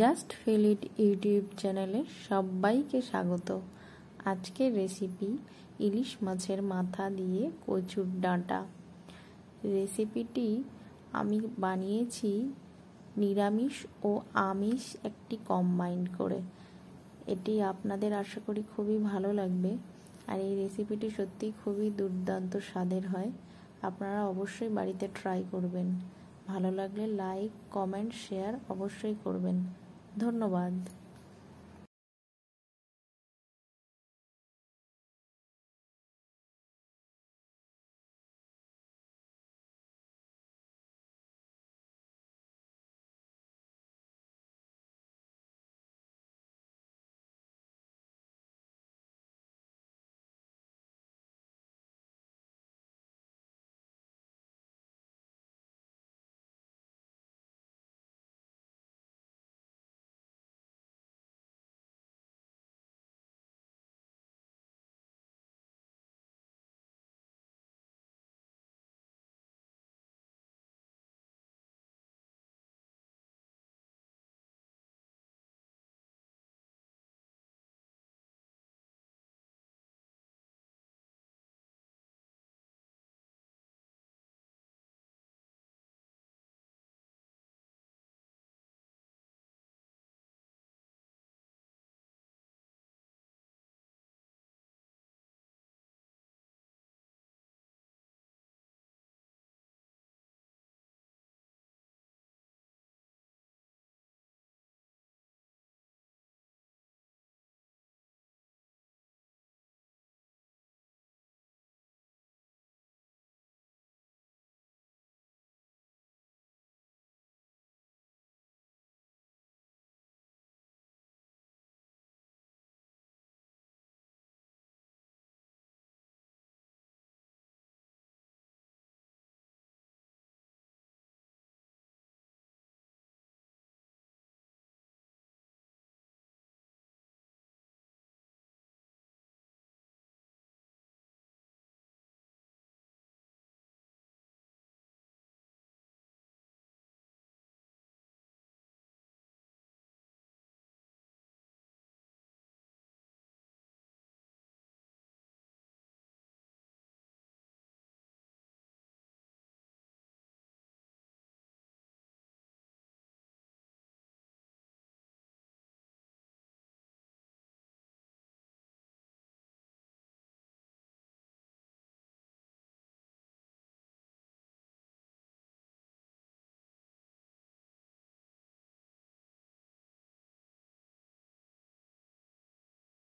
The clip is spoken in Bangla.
জাস্ট ফিলিট ইউটিউব চ্যানেলে সবাইকে স্বাগত আজকের রেসিপি ইলিশ মাছের মাথা দিয়ে কচুর ডাঁটা রেসিপিটি আমি বানিয়েছি নিরামিষ ও আমিষ একটি কম্বাইন্ড করে এটি আপনাদের আশা করি খুবই ভালো লাগবে আর এই রেসিপিটি সত্যিই খুবই দুর্দান্ত স্বাদের হয় আপনারা অবশ্যই বাড়িতে ট্রাই করবেন ভালো লাগলে লাইক কমেন্ট শেয়ার অবশ্যই করবেন ধন্যবাদ